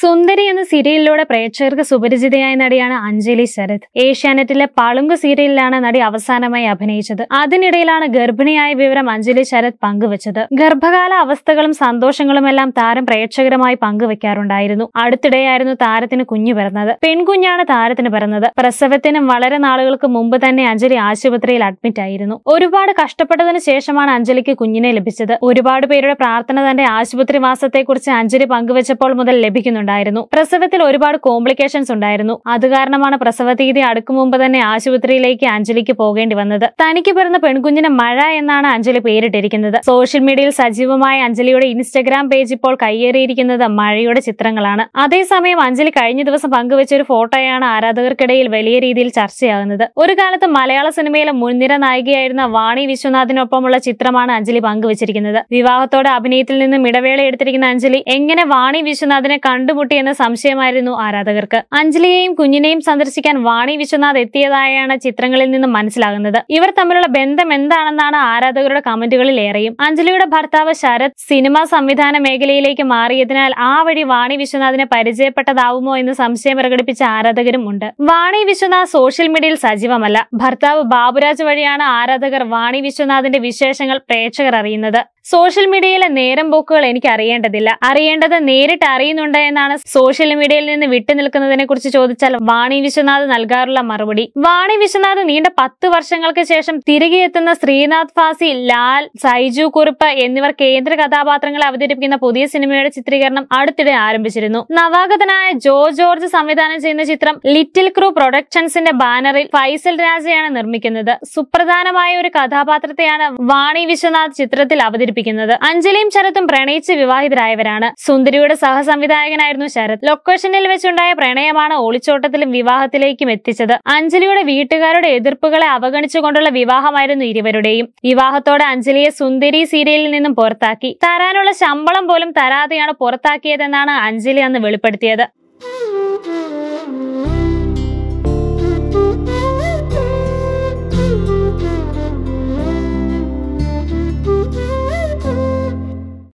സുന്ദരി എന്ന സീരിയലിലൂടെ പ്രേക്ഷകർക്ക് സുപരിചിതയായ നടിയാണ് അഞ്ജലി ശരത് ഏഷ്യാനെറ്റിലെ പളുങ്ക് സീരിയലിലാണ് നടി അവസാനമായി അഭിനയിച്ചത് അതിനിടയിലാണ് ഗർഭിണിയായ വിവരം അഞ്ജലി ശരത് പങ്കുവച്ചത് ഗർഭകാല അവസ്ഥകളും സന്തോഷങ്ങളും എല്ലാം താരം പ്രേക്ഷകരുമായി പങ്കുവെക്കാറുണ്ടായിരുന്നു അടുത്തിടെയായിരുന്നു താരത്തിന് കുഞ്ഞു പിറന്നത് പെൺകുഞ്ഞാണ് താരത്തിന് പിറന്നത് പ്രസവത്തിനും വളരെ നാളുകൾക്ക് മുമ്പ് തന്നെ അഞ്ജലി ആശുപത്രിയിൽ അഡ്മിറ്റ് ആയിരുന്നു ഒരുപാട് കഷ്ടപ്പെട്ടതിന് ശേഷമാണ് അഞ്ജലിക്ക് കുഞ്ഞിനെ ലഭിച്ചത് ഒരുപാട് പേരുടെ പ്രാർത്ഥന തന്റെ ആശുപത്രി വാസത്തെക്കുറിച്ച് അഞ്ജലി പങ്കുവച്ചപ്പോൾ മുതൽ ലഭിക്കുന്നുണ്ട് ഉണ്ടായിരുന്നു പ്രസവത്തിൽ ഒരുപാട് കോംപ്ലിക്കേഷൻസ് ഉണ്ടായിരുന്നു അത് കാരണമാണ് പ്രസവ തീയതി അടുക്കും മുമ്പ് തന്നെ ആശുപത്രിയിലേക്ക് അഞ്ജലിക്ക് പോകേണ്ടി വന്നത് തനിക്ക് പിറന്ന പെൺകുഞ്ഞിന് മഴ എന്നാണ് അഞ്ജലി പേരിട്ടിരിക്കുന്നത് സോഷ്യൽ മീഡിയയിൽ സജീവമായ അഞ്ജലിയുടെ ഇൻസ്റ്റഗ്രാം പേജ് ഇപ്പോൾ കയ്യേറിയിരിക്കുന്നത് മഴയുടെ ചിത്രങ്ങളാണ് അതേസമയം അഞ്ജലി കഴിഞ്ഞ ദിവസം പങ്കുവെച്ച ഒരു ഫോട്ടോയാണ് ആരാധകർക്കിടയിൽ വലിയ രീതിയിൽ ചർച്ചയാകുന്നത് ഒരു കാലത്ത് മലയാള സിനിമയിലെ മുൻനിര നായികയായിരുന്ന വാണി വിശ്വനാഥിനൊപ്പമുള്ള ചിത്രമാണ് അഞ്ജലി പങ്കുവച്ചിരിക്കുന്നത് വിവാഹത്തോടെ അഭിനയത്തിൽ നിന്നും ഇടവേള എടുത്തിരിക്കുന്ന അഞ്ജലി എങ്ങനെ വാണി വിശ്വനാഥിനെ കണ്ടു എന്ന സംശയമായിരുന്നു ആരാധകർക്ക് അഞ്ജലിയെയും കുഞ്ഞിനെയും സന്ദർശിക്കാൻ വാണി വിശ്വനാഥ് എത്തിയതായാണ് ചിത്രങ്ങളിൽ നിന്ന് മനസ്സിലാകുന്നത് ഇവർ തമ്മിലുള്ള ബന്ധം എന്താണെന്നാണ് ആരാധകരുടെ കമന്റുകളിൽ ഏറെയും അഞ്ജലിയുടെ ഭർത്താവ് ശരത് സിനിമാ സംവിധാന മേഖലയിലേക്ക് മാറിയതിനാൽ ആ വഴി വാണി വിശ്വനാഥിനെ പരിചയപ്പെട്ടതാവുമോ എന്ന് സംശയം പ്രകടിപ്പിച്ച ആരാധകരും ഉണ്ട് വാണി വിശ്വനാഥ് സോഷ്യൽ മീഡിയയിൽ സജീവമല്ല ഭർത്താവ് ബാബുരാജ് വഴിയാണ് ആരാധകർ വാണി വിശ്വനാഥിന്റെ വിശേഷങ്ങൾ പ്രേക്ഷകർ അറിയുന്നത് സോഷ്യൽ മീഡിയയിലെ നേരം പോക്കുകൾ എനിക്ക് അറിയേണ്ടതില്ല അറിയേണ്ടത് നേരിട്ട് അറിയുന്നുണ്ട് എന്നാണ് സോഷ്യൽ മീഡിയയിൽ നിന്ന് നിൽക്കുന്നതിനെ കുറിച്ച് ചോദിച്ചാൽ വാണി വിശ്വനാഥ് നൽകാറുള്ള മറുപടി വാണി വിശ്വനാഥ് നീണ്ട പത്ത് വർഷങ്ങൾക്ക് ശേഷം തിരികെ എത്തുന്ന ശ്രീനാഥ് ഫാസി ലാൽ സൈജു കുറുപ്പ് എന്നിവർ കേന്ദ്ര കഥാപാത്രങ്ങളെ അവതരിപ്പിക്കുന്ന പുതിയ സിനിമയുടെ ചിത്രീകരണം അടുത്തിടെ ആരംഭിച്ചിരുന്നു നവാഗതനായ ജോ ജോർജ് സംവിധാനം ചെയ്യുന്ന ചിത്രം ലിറ്റിൽ ക്രൂ പ്രൊഡക്ഷൻസിന്റെ ബാനറിൽ ഫൈസൽ രാജയാണ് നിർമ്മിക്കുന്നത് സുപ്രധാനമായ ഒരു കഥാപാത്രത്തെയാണ് വാണി വിശ്വനാഥ് ചിത്രത്തിൽ അവതരിപ്പിക്കുന്നത് അവതരിപ്പിക്കുന്നത് അഞ്ജലിയും ശരത്തും പ്രണയിച്ച് വിവാഹിതരായവരാണ് സുന്ദരിയുടെ സഹസംവിധായകനായിരുന്നു ശരത് ലൊക്കേഷനിൽ വെച്ചുണ്ടായ പ്രണയമാണ് ഒളിച്ചോട്ടത്തിലും വിവാഹത്തിലേക്കും എത്തിച്ചത് അഞ്ജലിയുടെ വീട്ടുകാരുടെ എതിർപ്പുകളെ അവഗണിച്ചുകൊണ്ടുള്ള വിവാഹമായിരുന്നു ഇരുവരുടെയും വിവാഹത്തോടെ അഞ്ജലിയെ സുന്ദരി സീരിയലിൽ നിന്നും പുറത്താക്കി തരാനുള്ള ശമ്പളം പോലും തരാതെയാണ് പുറത്താക്കിയതെന്നാണ് അഞ്ജലി അന്ന് വെളിപ്പെടുത്തിയത്